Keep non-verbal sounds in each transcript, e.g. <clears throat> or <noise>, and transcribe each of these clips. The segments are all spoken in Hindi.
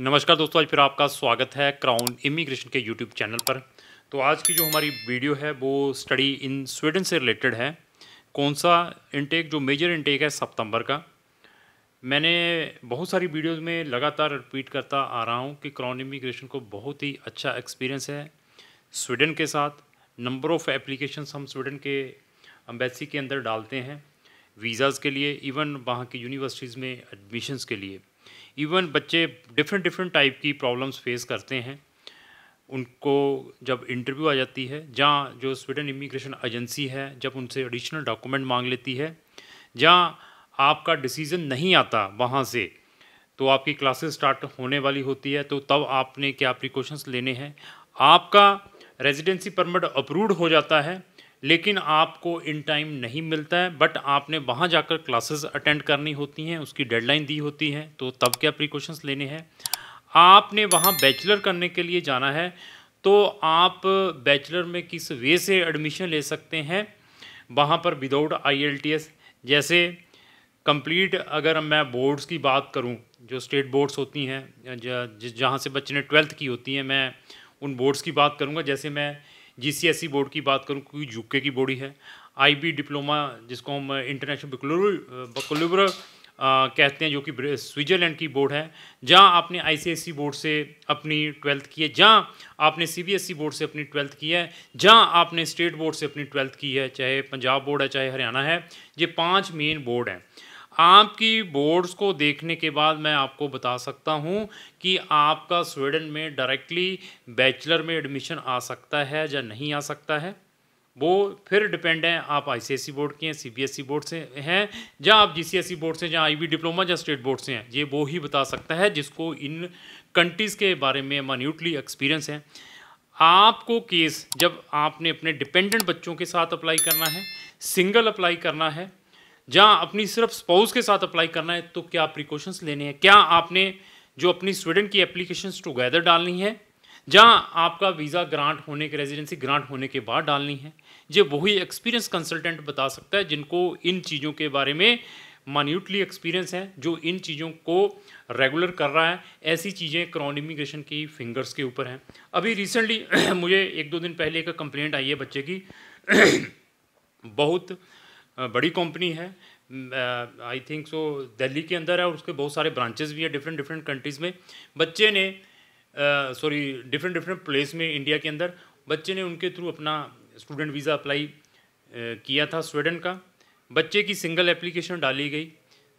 नमस्कार दोस्तों आज फिर आपका स्वागत है क्राउन इमिग्रेशन के यूट्यूब चैनल पर तो आज की जो हमारी वीडियो है वो स्टडी इन स्वीडन से रिलेटेड है कौन सा इनटेक जो मेजर इनटेक है सितंबर का मैंने बहुत सारी वीडियोस में लगातार रिपीट करता आ रहा हूँ कि क्राउन इमिग्रेशन को बहुत ही अच्छा एक्सपीरियंस है स्वीडन के साथ नंबर ऑफ़ एप्लीकेशन हम स्वीडन के अम्बेसी के अंदर डालते हैं वीज़ाज़ के लिए इवन वहाँ की यूनिवर्सिटीज़ में एडमिशन्स के लिए इवन बच्चे डिफरेंट डिफरेंट टाइप की प्रॉब्लम्स फेस करते हैं उनको जब इंटरव्यू आ जाती है जहाँ जो स्वीडन इमिग्रेशन एजेंसी है जब उनसे एडिशनल डॉक्यूमेंट मांग लेती है जहाँ आपका डिसीज़न नहीं आता वहाँ से तो आपकी क्लासेस स्टार्ट होने वाली होती है तो तब आपने क्या प्रिकॉशंस लेने हैं आपका रेजिडेंसी परमिट अप्रूव्ड हो जाता है लेकिन आपको इन टाइम नहीं मिलता है बट आपने वहाँ जाकर क्लासेस अटेंड करनी होती हैं उसकी डेडलाइन दी होती है तो तब क्या प्रिकॉशंस लेने हैं आपने वहाँ बैचलर करने के लिए जाना है तो आप बैचलर में किस वे से एडमिशन ले सकते हैं वहाँ पर विदाउट आई जैसे कंप्लीट अगर मैं बोर्ड्स की बात करूं जो स्टेट बोर्ड्स होती हैं जहाँ से बच्चे ने ट्वेल्थ की होती है मैं उन बोर्ड्स की बात करूंगा जैसे मैं जी बोर्ड e की बात करूँ क्योंकि यूके की बोर्ड है आईबी डिप्लोमा जिसको हम इंटरनेशनल बकुलर कहते हैं जो कि स्विट्ज़रलैंड की बोर्ड है जहां आपने आईसीएसई बोर्ड e से अपनी ट्वेल्थ की है जहां आपने सीबीएसई बोर्ड e से अपनी ट्वेल्थ की है जहां आपने स्टेट बोर्ड से अपनी ट्वेल्थ की है चाहे पंजाब बोर्ड है चाहे हरियाणा है ये पांच मेन बोर्ड हैं आपकी बोर्ड्स को देखने के बाद मैं आपको बता सकता हूँ कि आपका स्वीडन में डायरेक्टली बैचलर में एडमिशन आ सकता है या नहीं आ सकता है वो फिर डिपेंड है आप आईसीएससी बोर्ड e के हैं सीबीएसई बोर्ड e से हैं या आप जीसीएसई बोर्ड e से या आईबी डिप्लोमा या स्टेट बोर्ड से हैं ये वो ही बता सकता है जिसको इन कंट्रीज़ के बारे में मान्यूटली एक्सपीरियंस है आपको केस जब आपने अपने डिपेंडेंट बच्चों के साथ अप्लाई करना है सिंगल अप्लाई करना है जहाँ अपनी सिर्फ स्पाउस के साथ अप्लाई करना है तो क्या प्रिकॉशंस लेने हैं क्या आपने जो अपनी स्वीडन की एप्लीकेशन टुगेदर डालनी है जहाँ आपका वीज़ा ग्रांट होने के रेजिडेंसी ग्रांट होने के बाद डालनी है ये वही एक्सपीरियंस कंसल्टेंट बता सकता है जिनको इन चीज़ों के बारे में मान्यूटली एक्सपीरियंस है जो इन चीज़ों को रेगुलर कर रहा है ऐसी चीज़ें क्रॉन इमिग्रेशन की फिंगर्स के ऊपर हैं अभी रिसेंटली <clears throat> मुझे एक दो दिन पहले एक कंप्लेंट आई है बच्चे की <clears throat> बहुत बड़ी कंपनी है आई थिंक सो दिल्ली के अंदर है और उसके बहुत सारे ब्रांचेस भी हैं डिफरेंट डिफरेंट कंट्रीज़ में बच्चे ने सॉरी डिफरेंट डिफरेंट प्लेस में इंडिया के अंदर बच्चे ने उनके थ्रू अपना स्टूडेंट वीज़ा अप्लाई किया था स्वीडन का बच्चे की सिंगल एप्लीकेशन डाली गई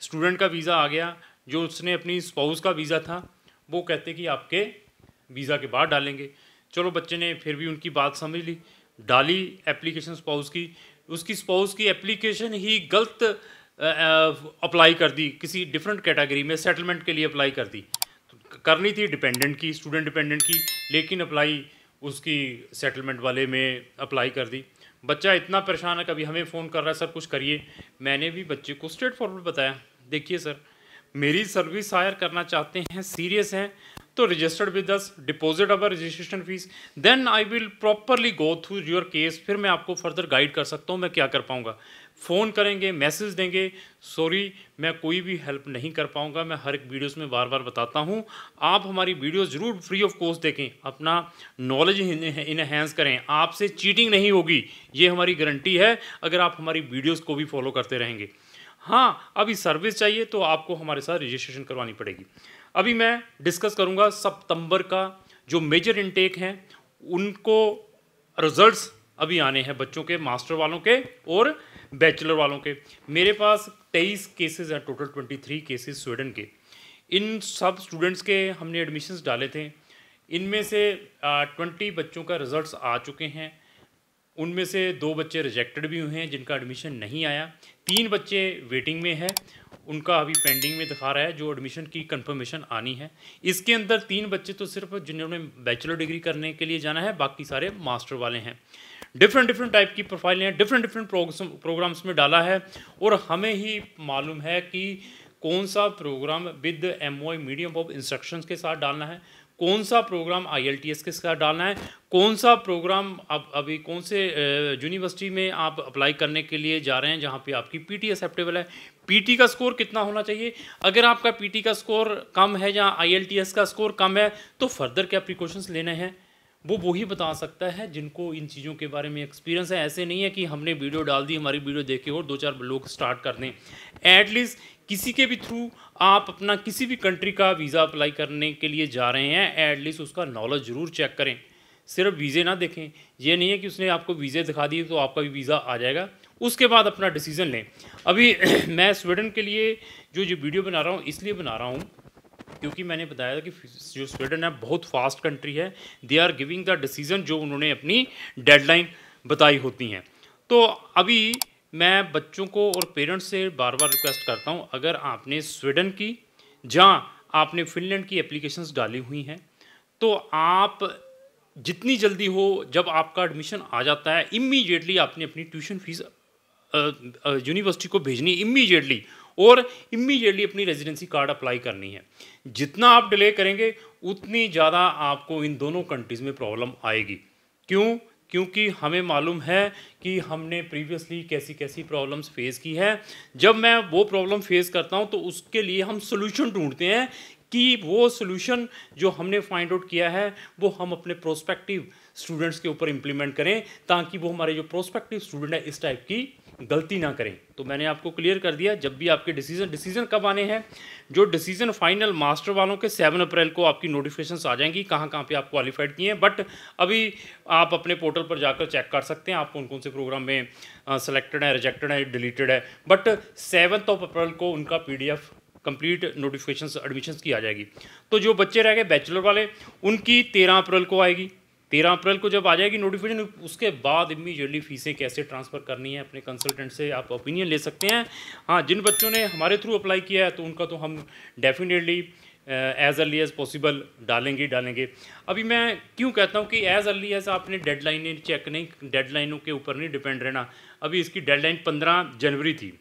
स्टूडेंट का वीज़ा आ गया जो उसने अपनी स्पाउस का वीज़ा था वो कहते कि आपके वीज़ा के बाद डालेंगे चलो बच्चे ने फिर भी उनकी बात समझ ली डाली एप्लीकेशन स्पाउस की उसकी स्पाउस की एप्लीकेशन ही गलत अप्लाई कर दी किसी डिफरेंट कैटेगरी में सेटलमेंट के लिए अप्लाई कर दी तो करनी थी डिपेंडेंट की स्टूडेंट डिपेंडेंट की लेकिन अप्लाई उसकी सेटलमेंट वाले में अप्लाई कर दी बच्चा इतना परेशान है कभी हमें फ़ोन कर रहा है सर कुछ करिए मैंने भी बच्चे को स्ट्रेट फॉरवर्ड बताया देखिए सर मेरी सर्विस हायर करना चाहते हैं सीरियस हैं तो registered with this deposit our registration fee then I will properly go through your case फिर मैं आपको फर्दर गाइड कर सकता हूँ मैं क्या कर पाऊँगा फ़ोन करेंगे मैसेज देंगे सॉरी मैं कोई भी हेल्प नहीं कर पाऊँगा मैं हर एक वीडियोस में बार बार बताता हूँ आप हमारी वीडियो ज़रूर फ्री ऑफ कॉस्ट देखें अपना नॉलेज इनहेंस करें आपसे चीटिंग नहीं होगी ये हमारी गारंटी है अगर आप हमारी वीडियोज़ को भी फॉलो करते रहेंगे हाँ अभी सर्विस चाहिए तो आपको हमारे साथ रजिस्ट्रेशन करवानी पड़ेगी अभी मैं डिस्कस करूंगा सितंबर का जो मेजर इनटेक हैं उनको रिजल्ट्स अभी आने हैं बच्चों के मास्टर वालों के और बैचलर वालों के मेरे पास तेईस केसेस हैं total twenty three cases Sweden के इन सब स्टूडेंट्स के हमने एडमिशन्स डाले थे इनमें से ट्वेंटी बच्चों का रिजल्ट्स आ चुके हैं उनमें से दो बच्चे रिजेक्टेड भी हुए हैं जिनका एडमिशन नहीं आया तीन बच्चे वेटिंग में है उनका अभी पेंडिंग में दिखा रहा है जो एडमिशन की कंफर्मेशन आनी है इसके अंदर तीन बच्चे तो सिर्फ जिन्होंने बैचलर डिग्री करने के लिए जाना है बाकी सारे मास्टर वाले हैं डिफरेंट डिफरेंट टाइप की प्रोफाइलें हैं डिफरेंट डिफरेंट प्रोग्राम्स में डाला है और हमें ही मालूम है कि कौन सा program with M medium of instruction के साथ डालना है कौन सा प्रोग्राम आईएलटीएस के साथ डालना है कौन सा प्रोग्राम आप अभी कौन से यूनिवर्सिटी में आप अप्लाई करने के लिए जा रहे हैं जहाँ पे आपकी पीटी एक्सेप्टेबल है पीटी का स्कोर कितना होना चाहिए अगर आपका पीटी का स्कोर कम है या आईएलटीएस का स्कोर कम है तो फर्दर क्या प्रिकॉशंस लेने हैं वो वही बता सकता है जिनको इन चीज़ों के बारे में एक्सपीरियंस है ऐसे नहीं है कि हमने वीडियो डाल दी हमारी वीडियो देखे और दो चार लोग स्टार्ट कर दें एटलीस्ट किसी के भी थ्रू आप अपना किसी भी कंट्री का वीज़ा अप्लाई करने के लिए जा रहे हैं एटलीस्ट उसका नॉलेज ज़रूर चेक करें सिर्फ वीज़े ना देखें यह नहीं है कि उसने आपको वीज़े दिखा दिए तो आपका भी वीज़ा आ जाएगा उसके बाद अपना डिसीज़न लें अभी <clears throat> मैं स्वीडन के लिए जो ये वीडियो बना रहा हूँ इसलिए बना रहा हूँ क्योंकि मैंने बताया था कि जो स्वीडन है बहुत फास्ट कंट्री है they are giving the decision जो उन्होंने अपनी डेडलाइन बताई होती हैं तो अभी मैं बच्चों को और पेरेंट्स से बार बार रिक्वेस्ट करता हूँ अगर आपने स्वीडन की जहाँ आपने फिनलैंड की एप्लीकेशंस डाली हुई हैं तो आप जितनी जल्दी हो जब आपका एडमिशन आ जाता है इमीजिएटली आपने अपनी ट्यूशन फीस यूनिवर्सिटी को भेजनी इमीजिएटली और इमीडिएटली अपनी रेजिडेंसी कार्ड अप्लाई करनी है जितना आप डिले करेंगे उतनी ज़्यादा आपको इन दोनों कंट्रीज़ में प्रॉब्लम आएगी क्यों क्योंकि हमें मालूम है कि हमने प्रीवियसली कैसी कैसी प्रॉब्लम्स फेस की है जब मैं वो प्रॉब्लम फेस करता हूँ तो उसके लिए हम सोल्यूशन ढूंढते हैं कि वो सोल्यूशन जो हमने फाइंड आउट किया है वो हम अपने प्रोस्पेक्टिव स्टूडेंट्स के ऊपर इम्प्लीमेंट करें ताकि वो हमारे जो प्रोस्पेक्टिव स्टूडेंट है इस टाइप की गलती ना करें तो मैंने आपको क्लियर कर दिया जब भी आपके डिसीजन डिसीजन कब आने हैं जो डिसीजन फाइनल मास्टर वालों के सेवन अप्रैल को आपकी नोटिफिकेशन आ जाएंगी कहाँ कहाँ पे आप क्वालिफाइड किए हैं बट अभी आप अपने पोर्टल पर जाकर चेक कर सकते हैं आप कौन कौन से प्रोग्राम में सेलेक्टेड है रिजेक्टेड है डिलीटेड है बट सेवन्थ ऑफ अप्रैल को उनका पी कंप्लीट नोटिफिकेशन एडमिशन की आ जाएगी तो जो बच्चे रह गए बैचलर वाले उनकी तेरह अप्रैल को आएगी तेरह अप्रैल को जब आ जाएगी नोटिफिकेशन उसके बाद इमीजिएटली फ़ीसें कैसे ट्रांसफ़र करनी है अपने कंसल्टेंट से आप ओपिनियन ले सकते हैं हाँ जिन बच्चों ने हमारे थ्रू अप्लाई किया है तो उनका तो हम definitely as early as possible डालेंगे डालेंगे अभी मैं क्यों कहता हूँ कि एज़ अर्ली एज़ आपने डेडलाइनें चेक नहीं डेडलाइनों के ऊपर नहीं डिपेंड रहना अभी इसकी डेडलाइन पंद्रह जनवरी थी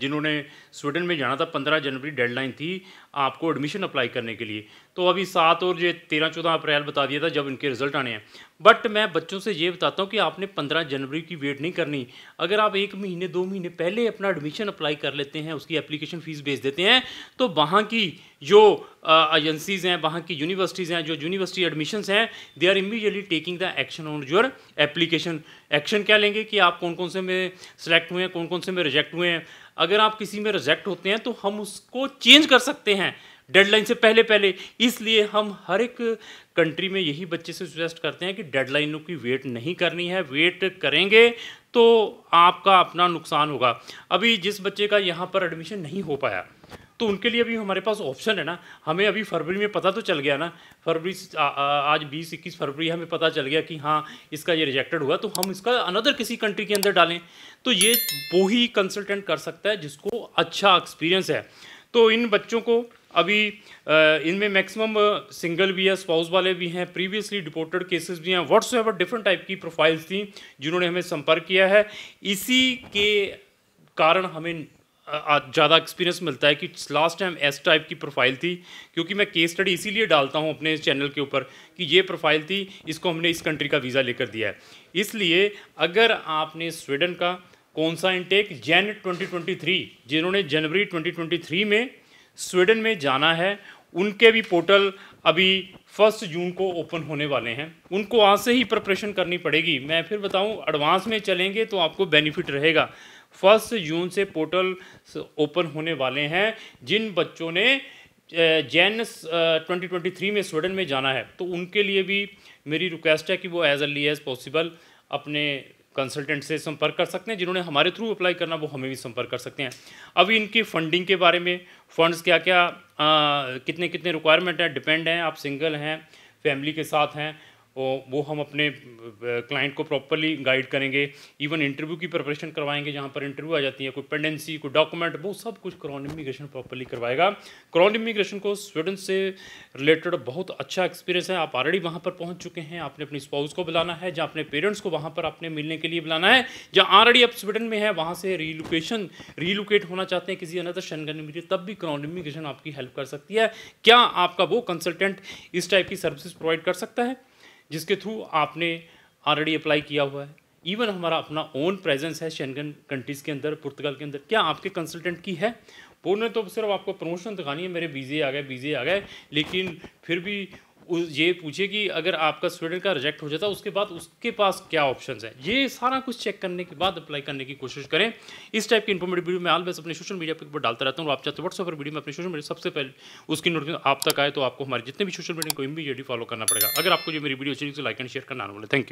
जिन्होंने स्वीडन में जाना था पंद्रह जनवरी डेडलाइन थी आपको एडमिशन अप्लाई करने के लिए तो अभी सात और जो तेरह चौदह अप्रैल बता दिया था जब इनके रिजल्ट आने हैं बट मैं बच्चों से ये बताता हूँ कि आपने पंद्रह जनवरी की वेट नहीं करनी अगर आप एक महीने दो महीने पहले अपना एडमिशन अप्लाई कर लेते हैं उसकी एप्लीकेशन फ़ीस भेज देते हैं तो वहाँ की जो एजेंसीज़ हैं वहाँ की यूनिवर्सिटीज़ हैं जो यूनिवर्सिटी एडमिशन्स हैं they are immediately taking the action on your application action क्या लेंगे कि आप कौन कौन से में सेलेक्ट हुए हैं कौन कौन से में रिजेक्ट हुए हैं अगर आप किसी में रिजेक्ट होते हैं तो हम उसको चेंज कर सकते हैं हैं डेडलाइन से पहले पहले इसलिए हम हर एक कंट्री में यही बच्चे से सुजेस्ट करते हैं कि डेडलाइनों की वेट नहीं करनी है वेट करेंगे तो आपका अपना नुकसान होगा अभी जिस बच्चे का यहाँ पर एडमिशन नहीं हो पाया तो उनके लिए अभी हमारे पास ऑप्शन है ना हमें अभी फरवरी में पता तो चल गया ना फरवरी आज बीस इक्कीस फरवरी हमें पता चल गया कि हाँ इसका ये रिजेक्टेड हुआ तो हम इसका अनदर किसी कंट्री के अंदर डालें तो ये वो ही कंसल्टेंट कर सकता है जिसको अच्छा एक्सपीरियंस है तो इन बच्चों को अभी इनमें मैक्सिमम सिंगल भी है स्पाउस वाले भी हैं प्रीवियसली डिपोर्टेड केसेस भी हैं व्हाट्स एवर डिफरेंट टाइप की प्रोफाइल्स थी जिन्होंने हमें संपर्क किया है इसी के कारण हमें ज़्यादा एक्सपीरियंस मिलता है कि लास्ट टाइम एस टाइप की प्रोफाइल थी क्योंकि मैं केस स्टडी इसीलिए डालता हूँ अपने चैनल के ऊपर कि ये प्रोफाइल थी इसको हमने इस कंट्री का वीज़ा लेकर दिया है इसलिए अगर आपने स्वीडन का कौन सा इनटेक जैन 2023 जिन्होंने जनवरी 2023 में स्वीडन में जाना है उनके भी पोर्टल अभी फर्स्ट जून को ओपन होने वाले हैं उनको आज से ही प्रिपरेशन करनी पड़ेगी मैं फिर बताऊं एडवांस में चलेंगे तो आपको बेनिफिट रहेगा फर्स्ट जून से पोर्टल ओपन होने वाले हैं जिन बच्चों ने जैन 2023 में स्वीडन में जाना है तो उनके लिए भी मेरी रिक्वेस्ट है कि वो एज अर्ली एज पॉसिबल अपने कंसल्टेंट से संपर्क कर सकते हैं जिन्होंने हमारे थ्रू अप्लाई करना वो हमें भी संपर्क कर सकते हैं अभी इनकी फंडिंग के बारे में फंड्स क्या क्या आ, कितने कितने रिक्वायरमेंट हैं डिपेंड हैं आप सिंगल हैं फैमिली के साथ हैं वो हम अपने क्लाइंट को प्रॉपरली गाइड करेंगे इवन इंटरव्यू की प्रिपरेशन करवाएंगे जहाँ पर इंटरव्यू आ जाती है कोई पेंडेंसी कोई डॉक्यूमेंट वो सब कुछ क्रॉन इमिग्रेशन प्रॉपरली करवाएगा क्रॉन इमिग्रेशन को स्वीडन से रिलेटेड बहुत अच्छा एक्सपीरियंस है आप ऑलरेडी वहाँ पर पहुँच चुके हैं आपने अपनी स्पाउस को बुलाना है जहाँ अपने पेरेंट्स को वहाँ पर आपने मिलने के लिए बुलाना है जहाँ ऑलरेडी आप स्वीडन में है वहाँ से रीलोकेशन रीलोकेट होना चाहते हैं किसी अनदर शनगन इमीडिएट तब भी क्रॉन इमिग्रेशन आपकी हेल्प कर सकती है क्या आपका वो कंसल्टेंट इस टाइप की सर्विसेज प्रोवाइड कर सकता है जिसके थ्रू आपने ऑलरेडी अप्लाई किया हुआ है इवन हमारा अपना ओन प्रेजेंस है शेंगन कंट्रीज़ के अंदर पुर्तगाल के अंदर क्या आपके कंसल्टेंट की है पूर्ण तो सिर्फ आपको प्रमोशन दिखानी है मेरे वीज़े आ गए वीज़े आ गए लेकिन फिर भी ये पूछिए कि अगर आपका स्टूडेंट का रिजेक्ट हो जाता है उसके बाद उसके पास क्या ऑप्शन है ये सारा कुछ चेक करने के बाद अप्लाई करने की कोशिश करें इस टाइप की इन्फॉर्मेटिव वीडियो मैं ऑलवेज अपने सोशल मीडिया पर डालता रहता हूँ आप चाहते व्हाट्सअप तो पर वीडियो में अपने सोशल मीडिया सबसे पहले उसकी नोटिफिकेशन आप तक आए तो आपको हमारे जितने भी सोशल मीडिया को इमीडिएटली फॉलो करना पड़ेगा अगर आपको जो मेरी वीडियो अच्छी लगी तो लाइक एंड शेयर करना बोले वाले थैंक यू